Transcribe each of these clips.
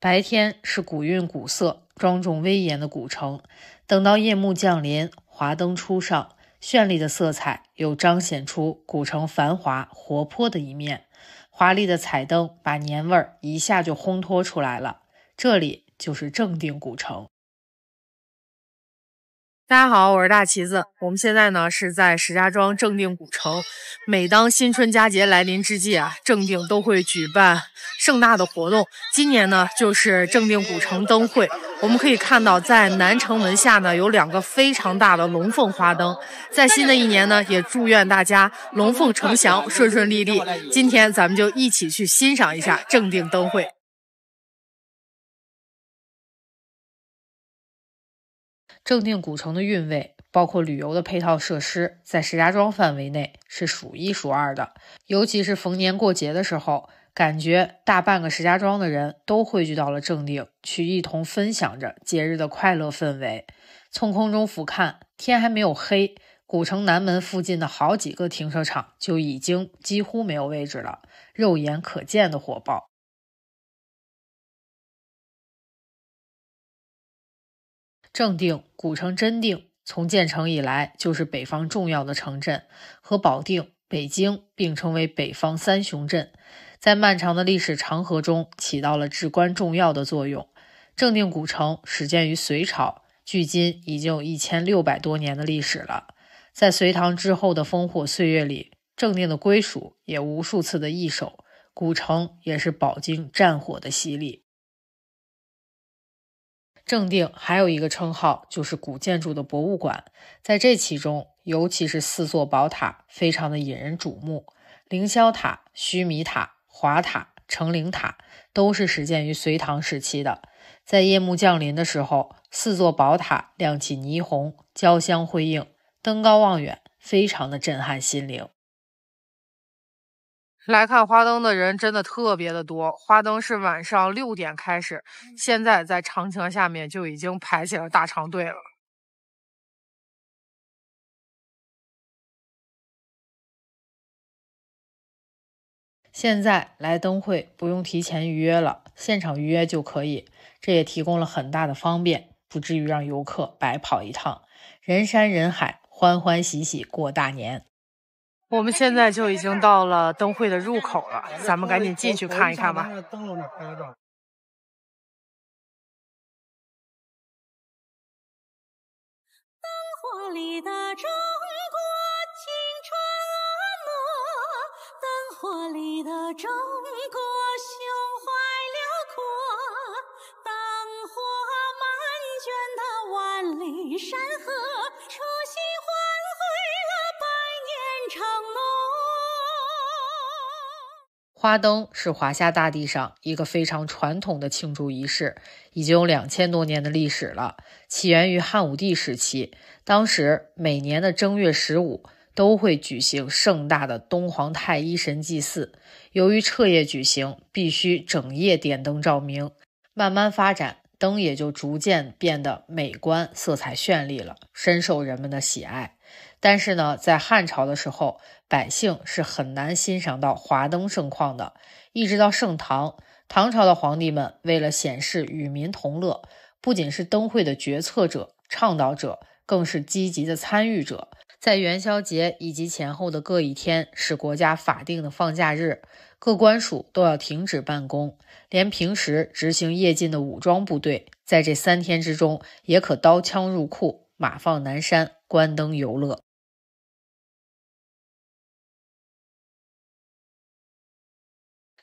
白天是古韵古色、庄重威严的古城，等到夜幕降临，华灯初上，绚丽的色彩又彰显出古城繁华活泼的一面。华丽的彩灯把年味儿一下就烘托出来了。这里就是正定古城。大家好，我是大旗子。我们现在呢是在石家庄正定古城。每当新春佳节来临之际啊，正定都会举办盛大的活动。今年呢就是正定古城灯会。我们可以看到，在南城门下呢有两个非常大的龙凤花灯。在新的一年呢，也祝愿大家龙凤呈祥，顺顺利利。今天咱们就一起去欣赏一下正定灯会。正定古城的韵味，包括旅游的配套设施，在石家庄范围内是数一数二的。尤其是逢年过节的时候，感觉大半个石家庄的人都汇聚到了正定，去一同分享着节日的快乐氛围。从空中俯瞰，天还没有黑，古城南门附近的好几个停车场就已经几乎没有位置了，肉眼可见的火爆。正定古城真定从建成以来就是北方重要的城镇，和保定、北京并称为北方三雄镇，在漫长的历史长河中起到了至关重要的作用。正定古城始建于隋朝，距今已经有一千六百多年的历史了。在隋唐之后的烽火岁月里，正定的归属也无数次的易手，古城也是饱经战火的洗礼。正定还有一个称号，就是古建筑的博物馆。在这其中，尤其是四座宝塔，非常的引人瞩目。凌霄塔、须弥塔、华塔、成陵塔，都是始建于隋唐时期的。在夜幕降临的时候，四座宝塔亮起霓虹，交相辉映，登高望远，非常的震撼心灵。来看花灯的人真的特别的多，花灯是晚上六点开始，现在在长城下面就已经排起了大长队了。现在来灯会不用提前预约了，现场预约就可以，这也提供了很大的方便，不至于让游客白跑一趟。人山人海，欢欢喜喜过大年。我们现在就已经到了灯会的入口了，咱们赶紧进去看一看吧。灯火里的中国，青春婀娜。灯火里的中国，胸怀辽阔。灯火漫卷的万里山河。花灯是华夏大地上一个非常传统的庆祝仪式，已经有两千多年的历史了，起源于汉武帝时期。当时每年的正月十五都会举行盛大的东皇太一神祭祀，由于彻夜举行，必须整夜点灯照明。慢慢发展，灯也就逐渐变得美观、色彩绚丽了，深受人们的喜爱。但是呢，在汉朝的时候，百姓是很难欣赏到华灯盛况的。一直到盛唐，唐朝的皇帝们为了显示与民同乐，不仅是灯会的决策者、倡导者，更是积极的参与者。在元宵节以及前后的各一天是国家法定的放假日，各官署都要停止办公，连平时执行夜禁的武装部队，在这三天之中也可刀枪入库，马放南山，观灯游乐。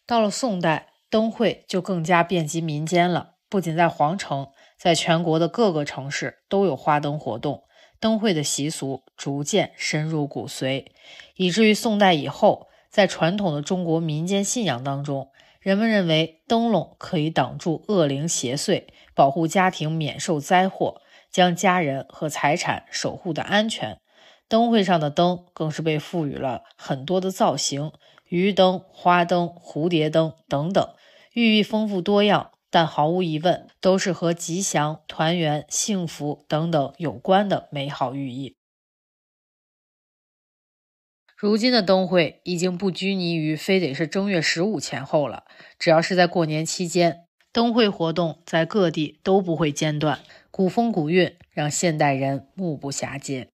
到了宋代，灯会就更加遍及民间了。不仅在皇城，在全国的各个城市都有花灯活动。灯会的习俗逐渐深入骨髓，以至于宋代以后，在传统的中国民间信仰当中，人们认为灯笼可以挡住恶灵邪祟，保护家庭免受灾祸，将家人和财产守护的安全。灯会上的灯更是被赋予了很多的造型。鱼灯、花灯、蝴蝶灯等等，寓意丰富多样，但毫无疑问，都是和吉祥、团圆、幸福等等有关的美好寓意。如今的灯会已经不拘泥于非得是正月十五前后了，只要是在过年期间，灯会活动在各地都不会间断。古风古韵，让现代人目不暇接。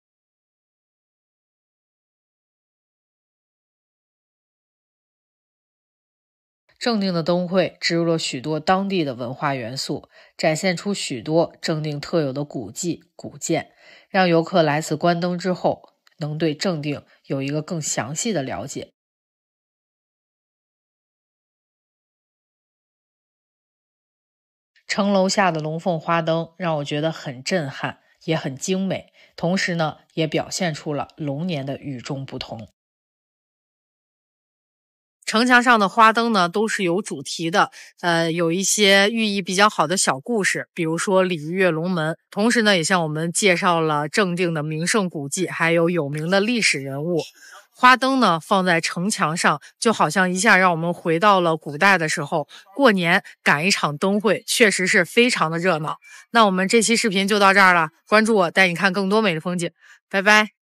正定的灯会植入了许多当地的文化元素，展现出许多正定特有的古迹古建，让游客来此观灯之后，能对正定有一个更详细的了解。城楼下的龙凤花灯让我觉得很震撼，也很精美，同时呢，也表现出了龙年的与众不同。城墙上的花灯呢，都是有主题的，呃，有一些寓意比较好的小故事，比如说鲤鱼跃龙门。同时呢，也向我们介绍了正定的名胜古迹，还有有名的历史人物。花灯呢放在城墙上，就好像一下让我们回到了古代的时候。过年赶一场灯会，确实是非常的热闹。那我们这期视频就到这儿了，关注我，带你看更多美的风景，拜拜。